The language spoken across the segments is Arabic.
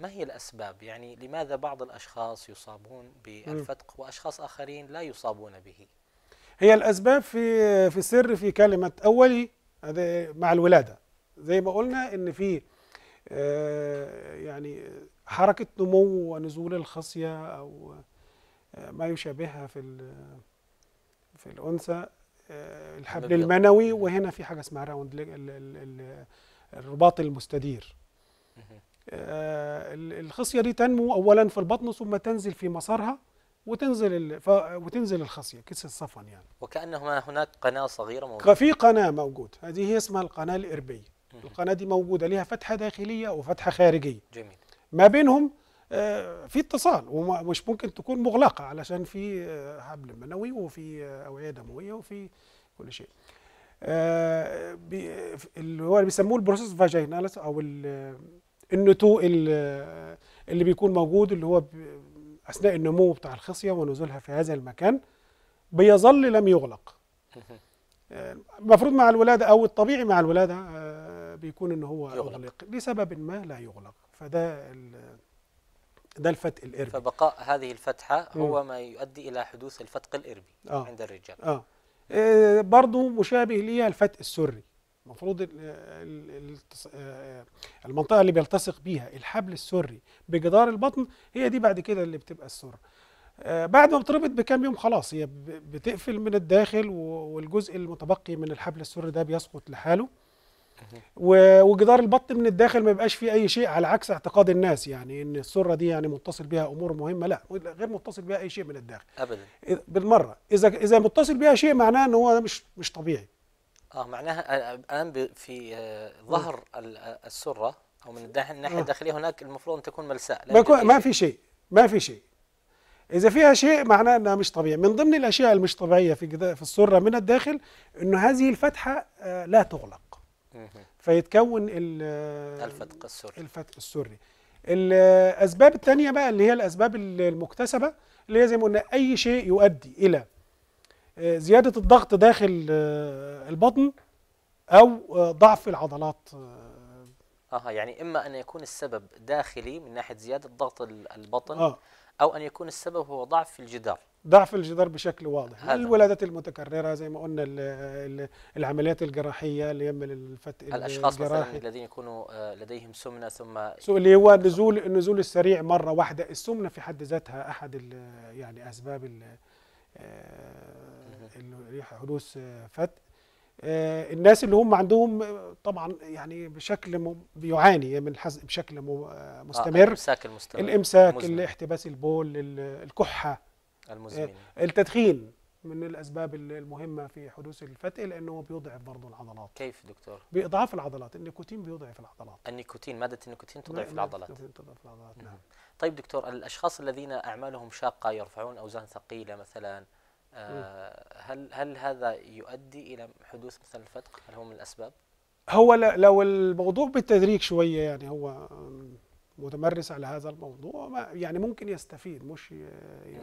ما هي الأسباب يعني لماذا بعض الأشخاص يصابون بالفتق وأشخاص آخرين لا يصابون به هي الأسباب في في سر في كلمة أولي مع الولادة زي ما قلنا إن في آه، يعني حركة نمو ونزول الخصية أو آه، ما يشابهها في في الأنثى آه، الحبل المنوي وهنا في حاجة اسمها راوند الرباط المستدير الخصيه دي تنمو اولا في البطن ثم تنزل في مسارها وتنزل وتنزل الخصيه كيس الصفن يعني وكانهما هناك قناه صغيره موجوده في قناه موجوده هذه هي اسمها القناه الاربيه القناه دي موجوده ليها فتحه داخليه وفتحه خارجيه جميل ما بينهم آه، في اتصال ومش ممكن تكون مغلقه علشان في آه، حبل منوي وفي آه، اوعيه دمويه وفي كل شيء اللي هو بيسموه البروسيس فاجينالس او النتوء اللي بيكون موجود اللي هو اثناء النمو بتاع الخصيه ونزولها في هذا المكان بيظل لم يغلق المفروض آه، مع الولاده او الطبيعي مع الولاده آه، بيكون ان هو يغلق, يغلق لسبب ما لا يغلق فده ده الفتق الاربي فبقاء هذه الفتحه هو ما يؤدي الى حدوث الفتق الاربي آه. عند الرجال اه, آه. برضه مشابه ليها الفتق السري المفروض آه، آه، المنطقه اللي بيلتصق بيها الحبل السري بجدار البطن هي دي بعد كده اللي بتبقى السره آه، بعد ما بتربط بكام يوم خلاص هي بتقفل من الداخل والجزء المتبقي من الحبل السري ده بيسقط لحاله وجدار البطن من الداخل ما بيبقاش فيه اي شيء على عكس اعتقاد الناس يعني ان السره دي يعني متصل بها امور مهمه لا غير متصل بها اي شيء من الداخل ابدا بالمره اذا اذا متصل بها شيء معناه ان هو مش مش طبيعي اه معناها الان في آه، ظهر السره او من الناحيه الداخليه هناك المفروض ان تكون ملساء ما, ما في شيء ما في شيء إذا فيها شيء معناه أنها مش طبيعية من ضمن الأشياء المش طبيعية في في السرة من الداخل أنه هذه الفتحة آه، لا تغلق فيتكون آه، الفتق السري الفتق السري الأسباب الثانية بقى اللي هي الأسباب المكتسبة اللي هي زي ما قلنا أي شيء يؤدي إلى آه، زيادة الضغط داخل آه، البطن أو آه، ضعف العضلات اه يعني اما ان يكون السبب داخلي من ناحيه زياده ضغط البطن آه. او ان يكون السبب هو ضعف الجدار ضعف الجدار بشكل واضح هذا. الولادات المتكرره زي ما قلنا الـ الـ العمليات الجراحيه اللي يمل الفتق الاشخاص مثلا الذين يكونوا لديهم سمنه ثم اللي هو النزول النزول السريع مره واحده السمنه في حد ذاتها احد يعني اسباب آه، ريح حدوث آه، فت آه، الناس اللي هم عندهم طبعا يعني بشكل بيعاني من الحزق بشكل مستمر الامساك المستمر الامساك الاحتباس البول الكحه المزمنه التدخين من الاسباب المهمه في حدوث الفتق لانه هو بيضعف برضه العضلات كيف دكتور باضعاف العضلات النيكوتين بيضعف العضلات النيكوتين ماده النيكوتين تضعف العضلات تضعف العضلات نعم. نعم. طيب دكتور الاشخاص الذين اعمالهم شاقه يرفعون اوزان ثقيله مثلا آه، هل هل هذا يؤدي الى حدوث مثلا الفتق هل هو من الاسباب هو لو الموضوع بالتدريج شويه يعني هو متمرس على هذا الموضوع يعني ممكن يستفيد مش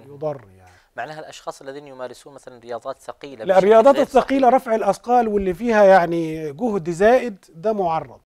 يضر يعني معناها الاشخاص الذين يمارسون مثلا رياضات ثقيله لا الرياضات الثقيله رفع الاثقال واللي فيها يعني جهد زائد ده معرض